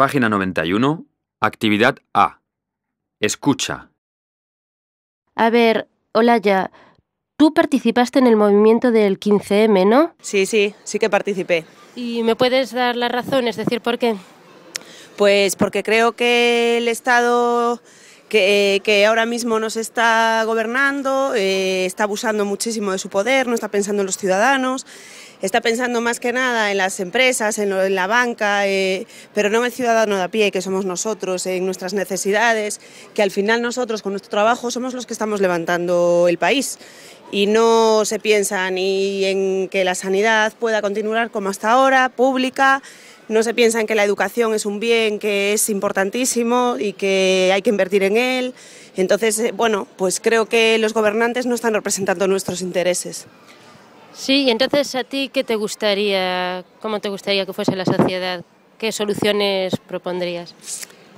Página 91, actividad A. Escucha. A ver, Olaya, tú participaste en el movimiento del 15M, ¿no? Sí, sí, sí que participé. ¿Y me puedes dar la razón, es decir, por qué? Pues porque creo que el Estado que, ahora mismo nos está gobernando, eh, está abusando muchísimo de su poder, no está pensando en los ciudadanos está pensando más que nada en las empresas, en, la banca, eh, pero no en el ciudadano de a pie, que somos nosotros, en nuestras necesidades, que al final nosotros con nuestro trabajo somos los que estamos levantando el país y no se piensa ni en que la sanidad pueda continuar como hasta ahora, pública, no se piensa en que la educación es un bien que es importantísimo y que hay que invertir en él. Entonces, eh, bueno, pues creo que los gobernantes no están representando nuestros intereses. Sí, y entonces a ti, ¿qué te gustaría, cómo te gustaría que fuese la sociedad? ¿Qué soluciones propondrías?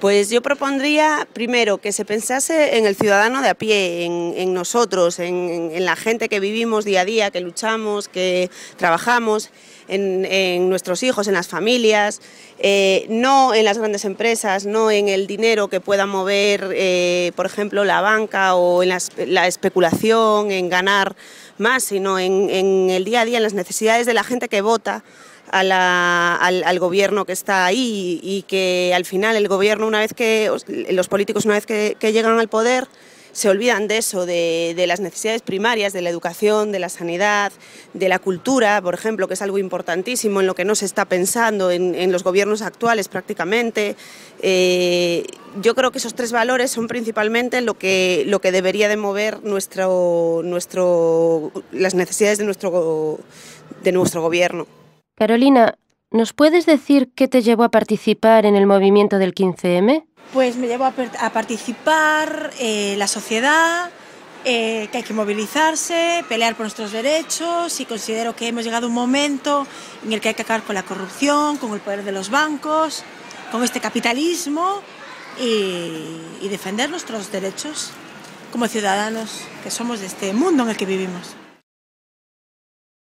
Pues yo propondría, primero, que se pensase en el ciudadano de a pie, en, nosotros, en, la gente que vivimos día a día, que luchamos, que trabajamos, en, nuestros hijos, en las familias, eh, no en las grandes empresas, no en el dinero que pueda mover, eh, por ejemplo, la banca o en la, la especulación, en ganar más, sino en el día a día, en las necesidades de la gente que vota al, gobierno que está ahí y, que al final el gobierno, una vez que los políticos, una vez que, llegan al poder, se olvidan de eso, de, las necesidades primarias, de la educación, de la sanidad, de la cultura, por ejemplo, que es algo importantísimo en lo que no se está pensando en, los gobiernos actuales prácticamente. Eh, yo creo que esos tres valores son principalmente lo que, lo que debería de mover nuestro, las necesidades de nuestro, de nuestro gobierno. Carolina, ¿nos puedes decir qué te llevó a participar en el movimiento del 15M? Pues me llevó a, participar eh, la sociedad, eh, que hay que movilizarse, pelear por nuestros derechos y considero que hemos llegado a un momento en el que hay que acabar con la corrupción, con el poder de los bancos, con este capitalismo y defender nuestros derechos como ciudadanos que somos de este mundo en el que vivimos.